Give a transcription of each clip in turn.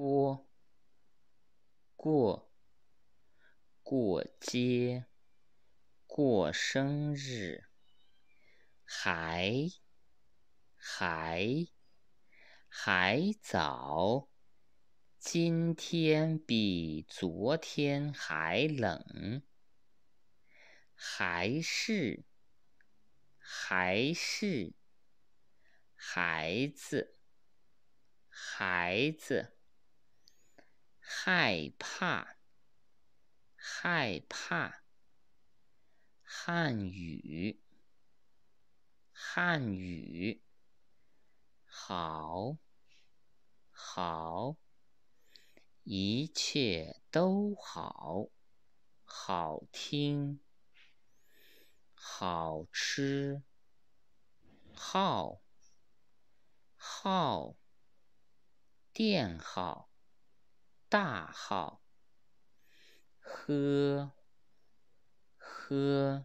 过过过街，过生日，还还还早。今天比昨天还冷，还是还是孩子，孩子。害怕，害怕。汉语，汉语，好，好，一切都好，好听，好吃，号，号，电号。大号，喝，喝，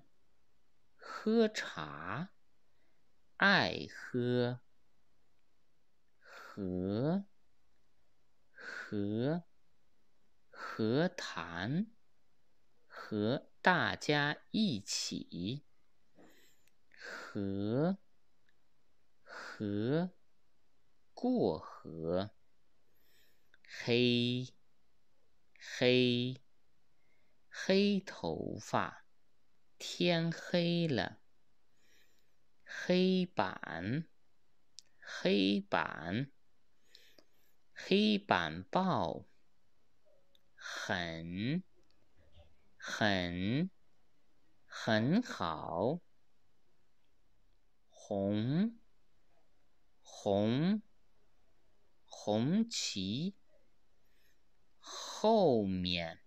喝茶，爱喝，和，和，和谈，和大家一起，和，和，过河。黑黑黑头发，天黑了。黑板黑板黑板报，很很很好。红红红旗。后面，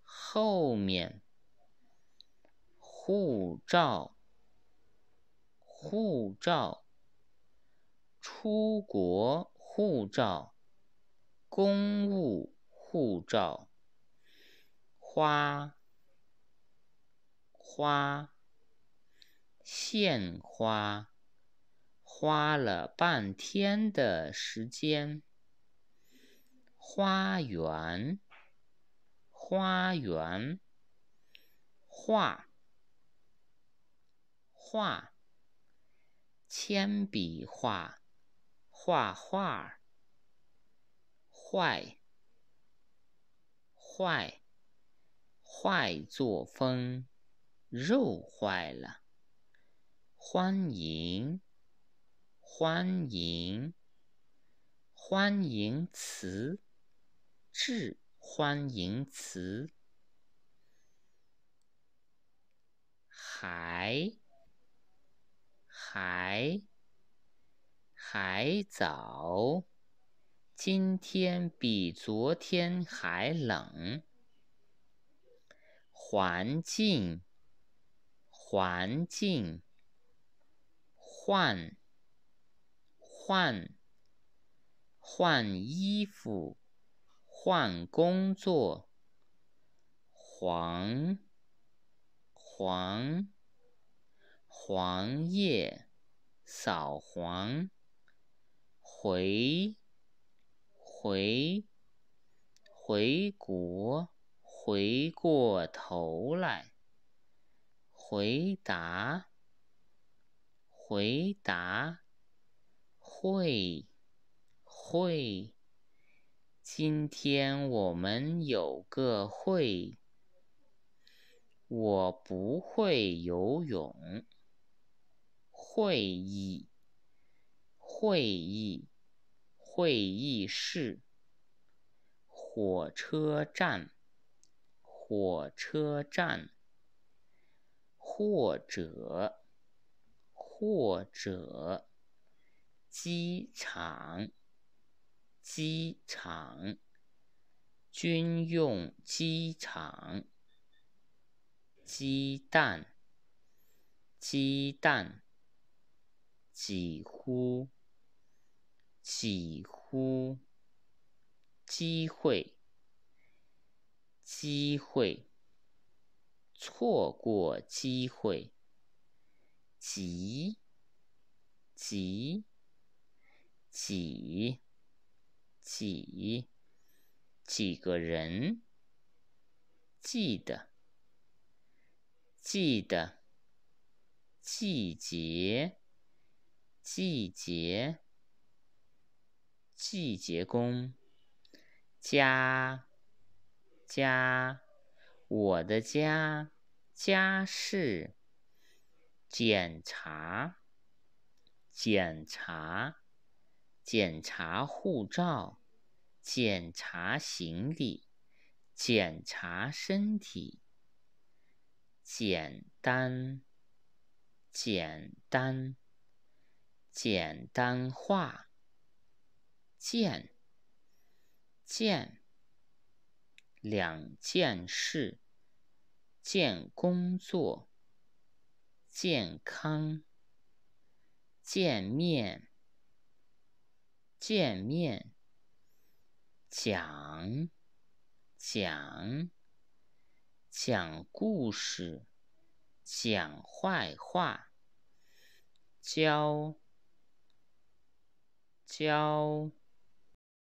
后面，护照，护照，出国护照，公务护照，花，花，献花，花了半天的时间。花园，花园，画，画，铅笔画，画画，坏，坏，坏作风，肉坏了，欢迎，欢迎，欢迎词。致欢迎词。还还还早，今天比昨天还冷。环境环境换换换衣服。换工作，黄黄黄叶，扫黄，回回回国，回过头来，回答回答，会会。今天我们有个会。我不会游泳。会议，会议，会议室，火车站，火车站，或者，或者，机场。机场，军用机场。鸡蛋，鸡蛋，几乎，几乎，机会，机会，错过机会，急，急，几。几几个人？记得记得季节季节季节工家家我的家家是检查检查。检查护照，检查行李，检查身体。简单，简单，简单化。件，件，两件事，件工作，健康，见面。见面，讲讲讲故事，讲坏话，教教。